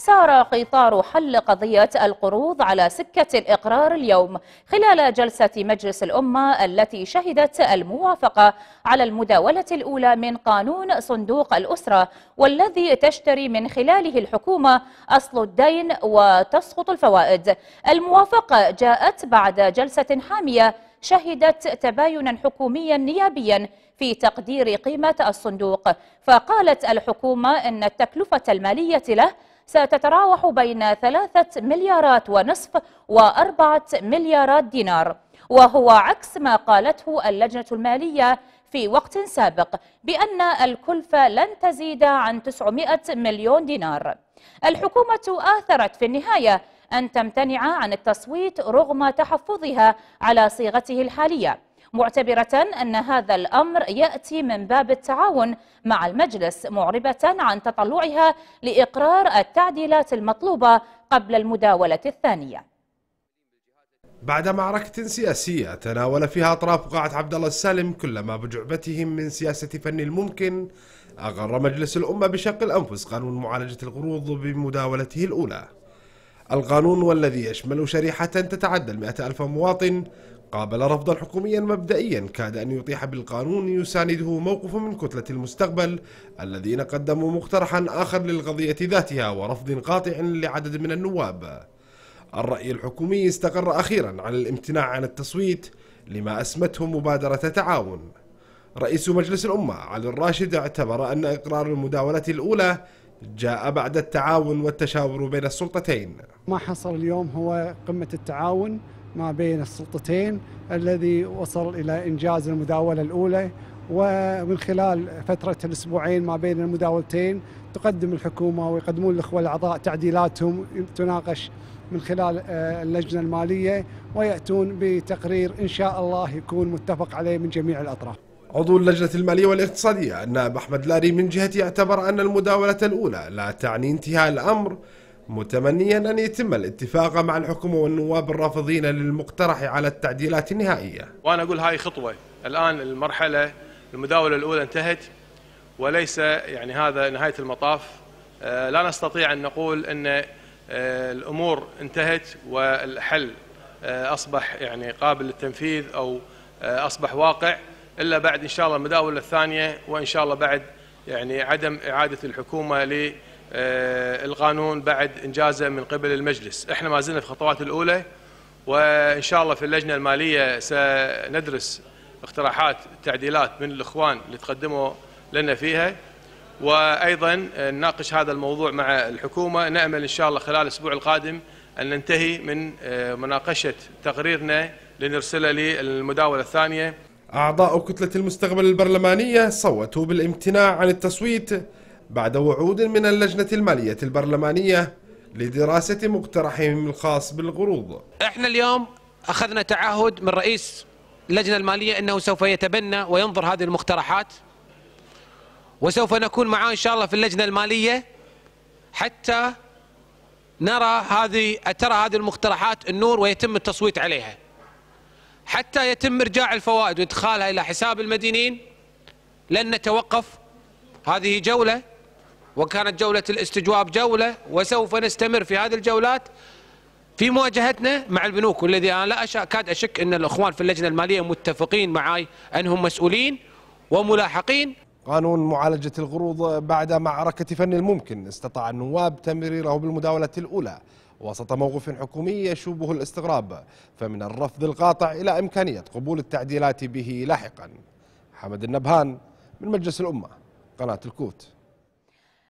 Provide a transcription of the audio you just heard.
سار قطار حل قضية القروض على سكة الإقرار اليوم خلال جلسة مجلس الأمة التي شهدت الموافقة على المداولة الأولى من قانون صندوق الأسرة والذي تشتري من خلاله الحكومة أصل الدين وتسقط الفوائد الموافقة جاءت بعد جلسة حامية شهدت تباينا حكوميا نيابيا في تقدير قيمة الصندوق فقالت الحكومة أن التكلفة المالية له ستتراوح بين ثلاثة مليارات ونصف وأربعة مليارات دينار وهو عكس ما قالته اللجنة المالية في وقت سابق بأن الكلفة لن تزيد عن 900 مليون دينار الحكومة آثرت في النهاية أن تمتنع عن التصويت رغم تحفظها على صيغته الحالية معتبرة أن هذا الأمر يأتي من باب التعاون مع المجلس معربة عن تطلعها لإقرار التعديلات المطلوبة قبل المداولة الثانية بعد معركة سياسية تناول فيها أطراف قاعة عبد الله السالم كل ما بجعبتهم من سياسة فن الممكن أقر مجلس الأمة بشق الأنفس قانون معالجة القروض بمداولته الأولى القانون والذي يشمل شريحة تتعدى المئة ألف مواطن قابل رفضا حكوميا مبدئيا كاد أن يطيح بالقانون يسانده موقف من كتلة المستقبل الذين قدموا مقترحا آخر للقضية ذاتها ورفض قاطع لعدد من النواب الرأي الحكومي استقر أخيرا على الامتناع عن التصويت لما أسمته مبادرة تعاون رئيس مجلس الأمة علي الراشد اعتبر أن إقرار المداولة الأولى جاء بعد التعاون والتشاور بين السلطتين ما حصل اليوم هو قمة التعاون ما بين السلطتين الذي وصل إلى إنجاز المداولة الأولى ومن خلال فترة الأسبوعين ما بين المداولتين تقدم الحكومة ويقدمون الأخوة الأعضاء تعديلاتهم تناقش من خلال آه، اللجنة المالية ويأتون بتقرير إن شاء الله يكون متفق عليه من جميع الأطراف عضو اللجنة المالية والاقتصادية النائب أحمد لاري من جهته اعتبر أن المداولة الأولى لا تعني انتهاء الأمر متمنيا أن يتم الاتفاق مع الحكومة والنواب الرافضين للمقترح على التعديلات النهائية وأنا أقول هاي خطوة الآن المرحلة المداولة الأولى انتهت وليس يعني هذا نهاية المطاف آه، لا نستطيع أن نقول أن آه، الأمور انتهت والحل آه، أصبح يعني قابل للتنفيذ أو أصبح واقع إلا بعد إن شاء الله المداولة الثانية وإن شاء الله بعد يعني عدم إعادة الحكومة ل آه، القانون بعد إنجازه من قبل المجلس إحنا ما زلنا في الخطوات الأولى وإن شاء الله في اللجنة المالية سندرس اقتراحات تعديلات من الإخوان اللي تقدموا لنا فيها وأيضا نناقش هذا الموضوع مع الحكومة نأمل إن شاء الله خلال الأسبوع القادم أن ننتهي من آه، مناقشة تقريرنا لنرسله للمداولة الثانية أعضاء كتلة المستقبل البرلمانية صوتوا بالامتناع عن التصويت بعد وعود من اللجنة المالية البرلمانية لدراسة مقترحهم الخاص بالقروض احنا اليوم أخذنا تعهد من رئيس اللجنة المالية أنه سوف يتبنى وينظر هذه المقترحات وسوف نكون معاه إن شاء الله في اللجنة المالية حتى نرى هذه ترى هذه المقترحات النور ويتم التصويت عليها حتى يتم إرجاع الفوائد وإدخالها إلى حساب المدينين لن نتوقف هذه جولة وكانت جولة الاستجواب جولة وسوف نستمر في هذه الجولات في مواجهتنا مع البنوك والذي أنا لا أشك كاد أشك أن الأخوان في اللجنة المالية متفقين معي أنهم مسؤولين وملاحقين قانون معالجة الغروض بعد معركة فن الممكن استطاع النواب تمريره بالمداولة الأولى وسط موقف حكومي يشوبه الاستغراب فمن الرفض القاطع إلى إمكانية قبول التعديلات به لاحقا حمد النبهان من مجلس الأمة قناة الكوت